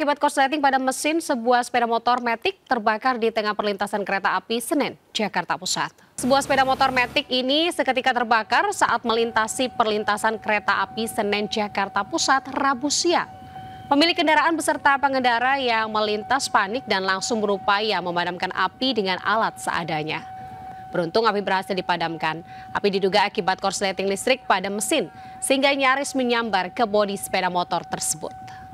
Akibat korsleting pada mesin, sebuah sepeda motor Matic terbakar di tengah perlintasan kereta api Senen, Jakarta Pusat. Sebuah sepeda motor Matic ini seketika terbakar saat melintasi perlintasan kereta api Senen, Jakarta Pusat, Rabu siang. Pemilik kendaraan beserta pengendara yang melintas panik dan langsung berupaya memadamkan api dengan alat seadanya. Beruntung api berhasil dipadamkan. Api diduga akibat korsleting listrik pada mesin, sehingga nyaris menyambar ke bodi sepeda motor tersebut.